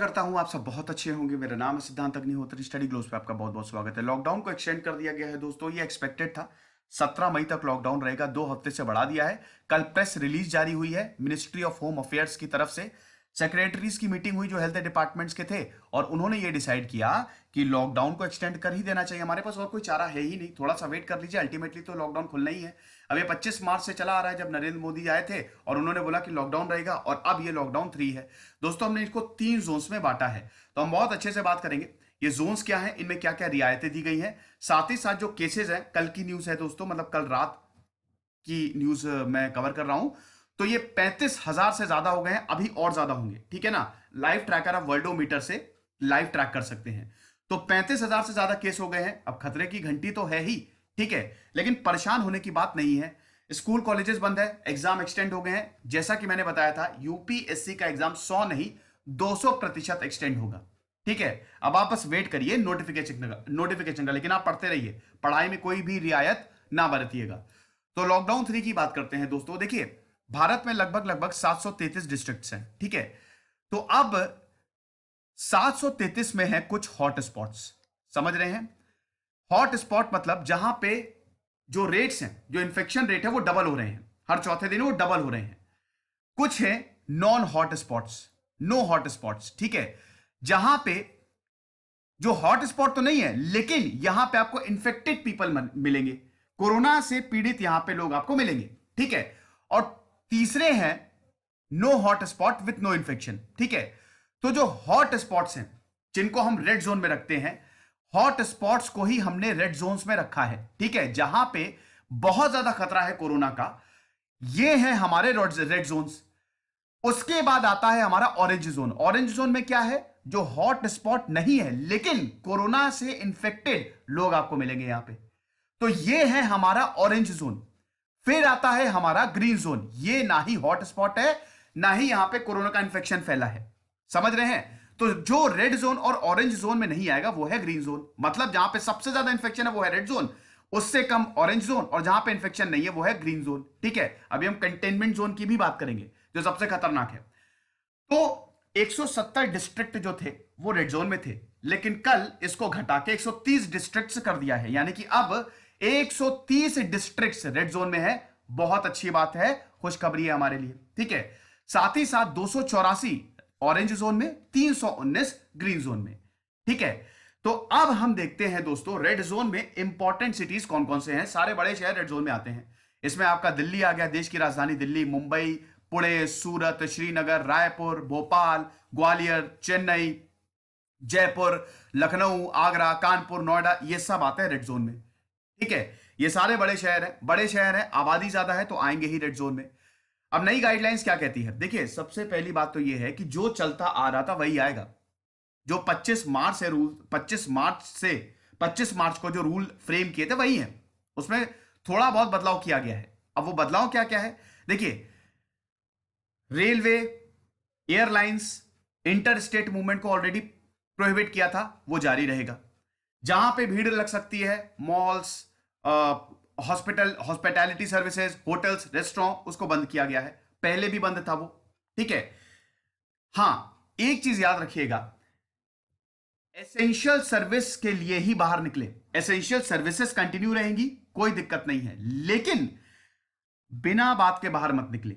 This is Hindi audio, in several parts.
करता हूं आप सब बहुत अच्छे होंगे मेरा नाम है सिद्धांत अग्निहोत्री स्टडी ग्लोस पे आपका बहुत बहुत स्वागत है लॉकडाउन को एक्सटेंड कर दिया गया है दोस्तों ये एक्सपेक्टेड था सत्रह मई तक लॉकडाउन रहेगा दो हफ्ते से बढ़ा दिया है कल प्रेस रिलीज जारी हुई है मिनिस्ट्री ऑफ होम अफेयर्स की तरफ से सेक्रेटरीज की मीटिंग हुई जो हेल्थ डिपार्टमेंट्स के थे और उन्होंने ये डिसाइड किया कि लॉकडाउन को एक्सटेंड कर ही देना चाहिए हमारे पास और कोई चारा है ही नहीं थोड़ा सा वेट कर लीजिए अल्टीमेटली तो लॉकडाउन खुलना ही है अब ये 25 मार्च से चला आ रहा है जब नरेंद्र मोदी आए थे और उन्होंने बोला कि लॉकडाउन रहेगा और अब ये लॉकडाउन थ्री है दोस्तों हमने इसको तीन जोन्स में बांटा है तो हम बहुत अच्छे से बात करेंगे ये जोन्स क्या है इनमें क्या क्या रियायतें दी गई हैं साथ ही साथ जो केसेज है कल की न्यूज है दोस्तों मतलब कल रात की न्यूज मैं कवर कर रहा हूं तो ये पैंतीस हजार से ज्यादा हो गए हैं अभी और ज्यादा होंगे ठीक है ना लाइव ट्रैकर आप वर्ल्डोमीटर से लाइव ट्रैक कर सकते हैं तो पैंतीस हजार से ज्यादा केस हो गए हैं अब खतरे की घंटी तो है ही ठीक है लेकिन परेशान होने की बात नहीं है स्कूल कॉलेजेस बंद है एग्जाम एक्सटेंड हो गए हैं जैसा कि मैंने बताया था यूपीएससी का एग्जाम सौ नहीं दो प्रतिशत एक्सटेंड होगा ठीक है अब आप बस वेट करिए नोटिफिकेशन का नोटिफिकेशन का लेकिन आप पढ़ते रहिए पढ़ाई में कोई भी रियायत ना बरतिएगा तो लॉकडाउन थ्री की बात करते हैं दोस्तों देखिए भारत में लगभग लगभग 733 डिस्ट्रिक्ट्स हैं ठीक है तो अब 733 में है कुछ हॉटस्पॉट समझ रहे हैं हॉटस्पॉट मतलब जहां पे जो रेट्स हैं जो इंफेक्शन रेट है वो डबल हो रहे हैं हर चौथे दिन वो डबल हो रहे हैं कुछ है नॉन हॉट नो हॉट ठीक है जहां पे जो हॉटस्पॉट तो नहीं है लेकिन यहां पे आपको इंफेक्टेड पीपल मिलेंगे कोरोना से पीड़ित यहां पे लोग आपको मिलेंगे ठीक है और तीसरे हैं no hot spot with no infection ठीक है तो जो हॉट स्पॉट्स हैं जिनको हम रेड जोन में रखते हैं हॉट स्पॉट्स को ही हमने रेड जोन में रखा है ठीक है जहां पे बहुत ज्यादा खतरा है कोरोना का ये है हमारे रेड जोन उसके बाद आता है हमारा ऑरेंज जोन ऑरेंज जोन में क्या है जो हॉट स्पॉट नहीं है लेकिन कोरोना से इंफेक्टेड लोग आपको मिलेंगे यहां पे तो ये है हमारा ऑरेंज जोन फिर आता है हमारा ग्रीन जोन ये ना ही हॉटस्पॉट है ना ही यहां पे कोरोना का इंफेक्शन फैला है समझ रहे हैं तो जो रेड जोन और ऑरेंज जोन में नहीं आएगा वो है ग्रीन जोन मतलब जहां पे सबसे ज्यादा इंफेक्शन है वो है रेड जोन उससे कम ऑरेंज जोन और जहां पे इंफेक्शन नहीं है वो है ग्रीन जोन ठीक है अभी हम कंटेनमेंट जोन की भी बात करेंगे जो सबसे खतरनाक है तो 170 डिस्ट्रिक्ट जो थे वो रेड जोन में थे लेकिन कल इसको घटा के 130 डिस्ट्रिक्ट कर दिया है यानी कि अब 130 डिस्ट्रिक्ट्स रेड जोन में है बहुत अच्छी बात है खुशखबरी है हमारे लिए ठीक है साथ ही साथ दो ऑरेंज जोन में 319 ग्रीन जोन में ठीक है तो अब हम देखते हैं दोस्तों रेड जोन में इंपॉर्टेंट सिटीज कौन कौन से हैं सारे बड़े शहर रेड जोन में आते हैं इसमें आपका दिल्ली आ गया देश की राजधानी दिल्ली मुंबई पुणे सूरत श्रीनगर रायपुर भोपाल ग्वालियर चेन्नई जयपुर लखनऊ आगरा कानपुर नोएडा ये सब आते हैं रेड जोन में ठीक है ये सारे बड़े शहर हैं बड़े शहर हैं आबादी ज्यादा है तो आएंगे ही रेड जोन में अब नई गाइडलाइंस क्या कहती है देखिए सबसे पहली बात तो ये है कि जो चलता आ रहा था वही आएगा जो 25 मार्च से रूल 25 मार्च से 25 मार्च को जो रूल फ्रेम किए थे वही है उसमें थोड़ा बहुत बदलाव किया गया है अब वो बदलाव क्या क्या है देखिए railway airlines inter state movement को ऑलरेडी प्रोहिबिट किया था वो जारी रहेगा जहां पे भीड़ लग सकती है malls hospital hospitality services hotels restaurant उसको बंद किया गया है पहले भी बंद था वो ठीक है हां एक चीज याद रखिएगा एसेंशियल सर्विस के लिए ही बाहर निकले एसेंशियल सर्विसेज कंटिन्यू रहेंगी कोई दिक्कत नहीं है लेकिन बिना बात के बाहर मत निकले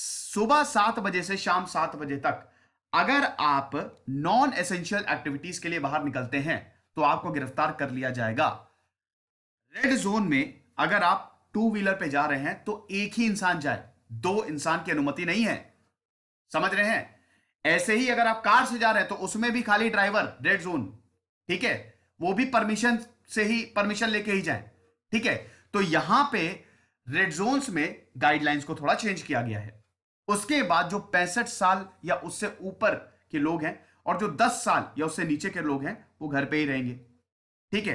सुबह सात बजे से शाम सात बजे तक अगर आप नॉन एसेंशियल एक्टिविटीज के लिए बाहर निकलते हैं तो आपको गिरफ्तार कर लिया जाएगा रेड जोन में अगर आप टू व्हीलर पे जा रहे हैं तो एक ही इंसान जाए दो इंसान की अनुमति नहीं है समझ रहे हैं ऐसे ही अगर आप कार से जा रहे हैं तो उसमें भी खाली ड्राइवर रेड जोन ठीक है वो भी परमिशन से ही परमिशन लेके ही जाए ठीक है तो यहां पे रेड जोन्स में गाइडलाइंस को थोड़ा चेंज किया गया है उसके बाद जो पैंसठ साल या उससे ऊपर के लोग हैं और जो 10 साल या उससे नीचे के लोग हैं वो घर पे ही रहेंगे ठीक है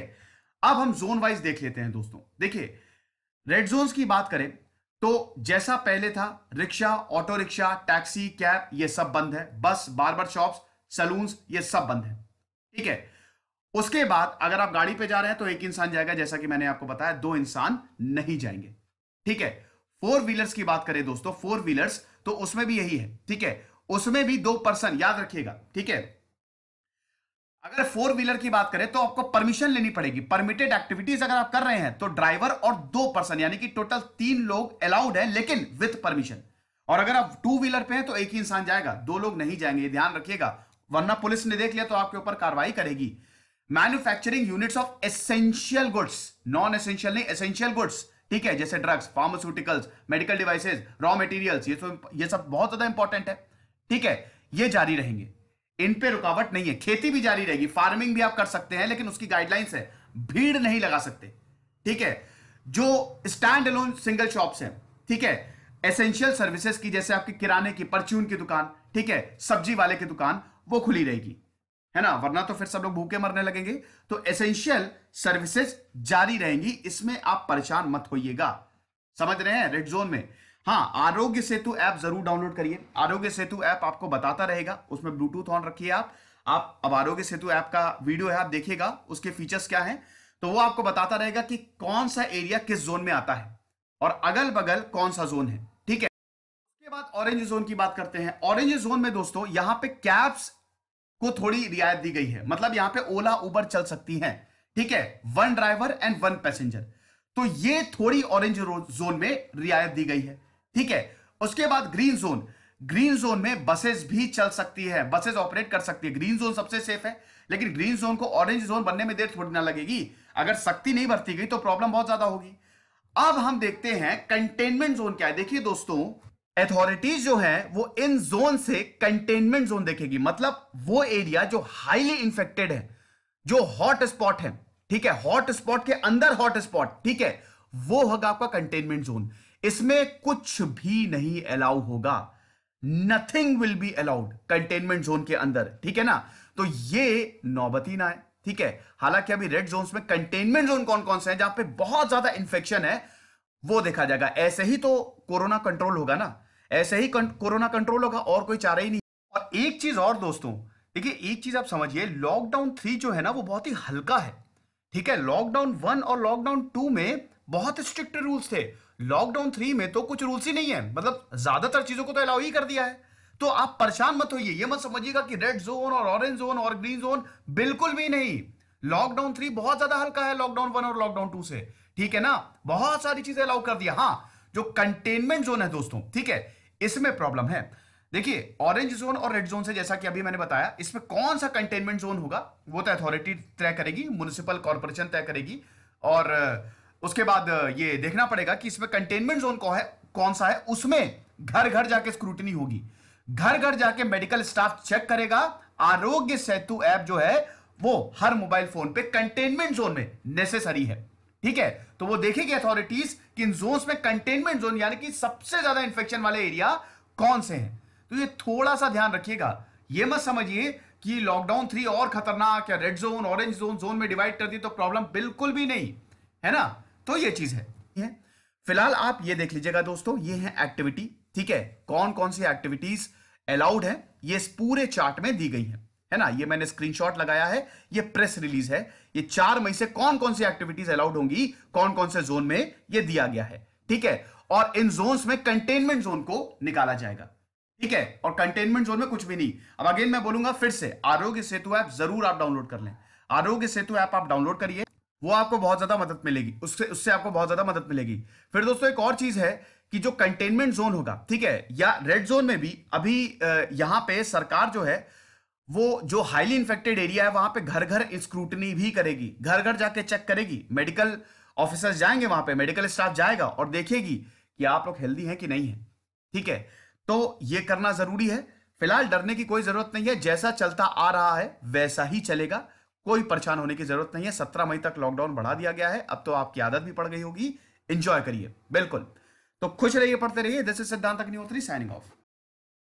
अब हम जोन वाइज देख लेते हैं दोस्तों देखिए रेड जोन की बात करें तो जैसा पहले था rickshaw auto rickshaw taxi cab ये सब बंद है बस बार्बर शॉप सलून ये सब बंद है ठीक है उसके बाद अगर आप गाड़ी पे जा रहे हैं तो एक इंसान जाएगा जैसा कि मैंने आपको बताया दो इंसान नहीं जाएंगे ठीक है फोर व्हीलर्स की बात करें दोस्तों फोर व्हीलर्स तो उसमें भी यही है ठीक है उसमें भी दो पर्सन याद रखिएगा ठीक है अगर फोर व्हीलर की बात करें तो आपको परमिशन लेनी पड़ेगी परमिटेड एक्टिविटीज अगर आप कर रहे हैं तो ड्राइवर और दो पर्सन यानी कि टोटल तीन लोग अलाउड है लेकिन विथ परमिशन और अगर आप टू व्हीलर पे हैं तो एक ही इंसान जाएगा दो लोग नहीं जाएंगे ध्यान रखिएगा वरना पुलिस ने देख लिया तो आपके ऊपर कार्रवाई करेगी manufacturing units of essential goods non essential नहीं एसेंशियल गुड्स ठीक है जैसे drugs pharmaceuticals medical devices raw materials ये सब ये सब बहुत ज्यादा इंपॉर्टेंट है ठीक है ये जारी रहेंगे इन पे रुकावट नहीं है खेती भी जारी रहेगी फार्मिंग भी आप कर सकते हैं लेकिन उसकी गाइडलाइंस है भीड़ नहीं लगा सकते ठीक है जो स्टैंड अलोन सिंगल शॉप्स हैं ठीक है एसेंशियल सर्विसेज की जैसे आपकी किराने की परचून की दुकान ठीक है सब्जी वाले की दुकान वो खुली रहेगी है ना वरना तो फिर सब लोग भूखे मरने लगेंगे तो एसेंशियल सर्विसेज जारी रहेंगी इसमें आप परेशान मत होइएगा समझ रहे हैं रेड जोन में हाँ आरोग्य सेतु ऐप जरूर डाउनलोड करिए आरोग्य सेतु ऐप आपको बताता रहेगा उसमें ब्लूटूथ ऑन रखिए आप आप अब आरोग्य सेतु ऐप का वीडियो है आप देखिएगा उसके फीचर्स क्या हैं तो वो आपको बताता रहेगा कि कौन सा एरिया किस जोन में आता है और अगल बगल कौन सा जोन है ठीक है उसके बाद ऑरेंज जोन की बात करते हैं ऑरेंज जोन में दोस्तों यहाँ पे कैब्स को थोड़ी रियायत दी गई है मतलब यहाँ पे ओला उबर चल सकती है ठीक है one driver and one passenger तो ये थोड़ी ऑरेंज जोन में रियायत दी गई है ठीक है उसके बाद ग्रीन जोन ग्रीन जोन में बसेस भी चल सकती है बसेस ऑपरेट कर सकती है ग्रीन जोन सबसे सेफ है लेकिन ग्रीन जोन को ऑरेंज जोन बनने में देर थोड़ी ना लगेगी अगर सख्ती नहीं बरती गई तो प्रॉब्लम बहुत ज्यादा होगी अब हम देखते हैं कंटेनमेंट जोन क्या है देखिए दोस्तों अथॉरिटीज जो है वो इन जोन से कंटेनमेंट जोन देखेगी मतलब वो एरिया जो हाईली इंफेक्टेड है जो हॉट स्पॉट है ठीक है हॉट स्पॉट के अंदर हॉट स्पॉट ठीक है वो होगा आपका कंटेनमेंट जोन इसमें कुछ भी नहीं अलाउ होगा nothing will be allowed containment zone के अंदर ठीक है ना तो ये नौबती ना है ठीक है हालांकि अभी रेड जोन में कंटेनमेंट जोन कौन कौन से हैं जहां पे बहुत ज्यादा इंफेक्शन है वो देखा जाएगा ऐसे ही तो कोरोना कंट्रोल होगा ना ऐसे ही कोरोना कंट्रोल होगा और कोई चारा ही नहीं और एक चीज और दोस्तों देखिए एक चीज आप समझिए लॉकडाउन थ्री जो है ना वो बहुत ही हल्का है ठीक है लॉकडाउन वन और लॉकडाउन टू में बहुत स्ट्रिक्ट रूल्स थे लॉकडाउन थ्री में तो कुछ रूल्स ही नहीं है मतलब ज्यादातर चीजों को तो अलाउ ही कर दिया है तो आप परेशान मत होइए ये मत समझिएगा कि रेड जोन और ऑरेंज जोन और ग्रीन जोन बिल्कुल भी नहीं लॉकडाउन थ्री बहुत ज्यादा हल्का है लॉकडाउन वन और लॉकडाउन टू से ठीक है ना बहुत सारी चीजें अलाउ कर दिया हाँ जो कंटेनमेंट जोन है दोस्तों ठीक है इसमें प्रॉब्लम है देखिए ऑरेंज जोन और रेड जोन से जैसा कि अभी मैंने बताया इसमें कौन सा कंटेनमेंट जोन होगा वो तो अथॉरिटी तय करेगी म्यूनिसिपल कॉर्पोरेशन तय करेगी और उसके बाद ये देखना पड़ेगा कि इसमें कंटेनमेंट जोन कौन है कौन सा है उसमें घर घर जाके स्क्रूटनी होगी घर घर जाके मेडिकल स्टाफ चेक करेगा आरोग्य सेतु ऐप जो है वो हर मोबाइल फोन पे कंटेनमेंट जोन में नेसेसरी है ठीक है तो वो देखेगी अथॉरिटीज कि इन जोन में कंटेनमेंट जोन यानी कि सबसे ज्यादा इंफेक्शन वाले एरिया कौन से हैं तो ये थोड़ा सा ध्यान रखिएगा ये मत समझिए कि लॉकडाउन थ्री और खतरनाक या red zone orange zone zone में डिवाइड कर दी तो प्रॉब्लम बिल्कुल भी नहीं है ना तो ये चीज है फिलहाल आप ये देख लीजिएगा दोस्तों ये है एक्टिविटी ठीक है कौन कौन सी एक्टिविटीज अलाउड है ये इस पूरे चार्ट में दी गई है है ना ये मैंने स्क्रीनशॉट लगाया है ये प्रेस रिलीज है ये चार मई से कौन कौन सी एक्टिविटीज अलाउड होंगी कौन कौन से जोन में ये दिया गया है ठीक है और इन जोन में कंटेनमेंट जोन को निकाला जाएगा ठीक है और कंटेनमेंट जोन में कुछ भी नहीं अब अगेन मैं बोलूंगा फिर से आरोग्य सेतु ऐप जरूर आप डाउनलोड कर लें आरोग्य सेतु ऐप आप डाउनलोड करिए वो आपको बहुत ज्यादा मदद मिलेगी उससे उससे आपको बहुत ज्यादा मदद मिलेगी फिर दोस्तों एक और चीज है कि जो कंटेनमेंट जोन होगा ठीक है या रेड जोन में भी अभी यहाँ पे सरकार जो है वो जो हाईली इंफेक्टेड एरिया है वहां पे घर घर स्क्रूटनी भी करेगी घर घर जाके चेक करेगी मेडिकल ऑफिसर्स जाएंगे वहां पे मेडिकल स्टाफ जाएगा और देखेगी कि आप लोग हेल्दी हैं कि नहीं है ठीक है तो ये करना जरूरी है फिलहाल डरने की कोई जरूरत नहीं है जैसा चलता आ रहा है वैसा ही चलेगा कोई परेशान होने की जरूरत नहीं है सत्रह मई तक लॉकडाउन बढ़ा दिया गया है अब तो आपकी आदत भी पड़ गई होगी इंजॉय करिए बिल्कुल तो खुश रहिए पढ़ते रहिए दिस इज सिद्धांत अग्निहोत्री साइनिंग ऑफ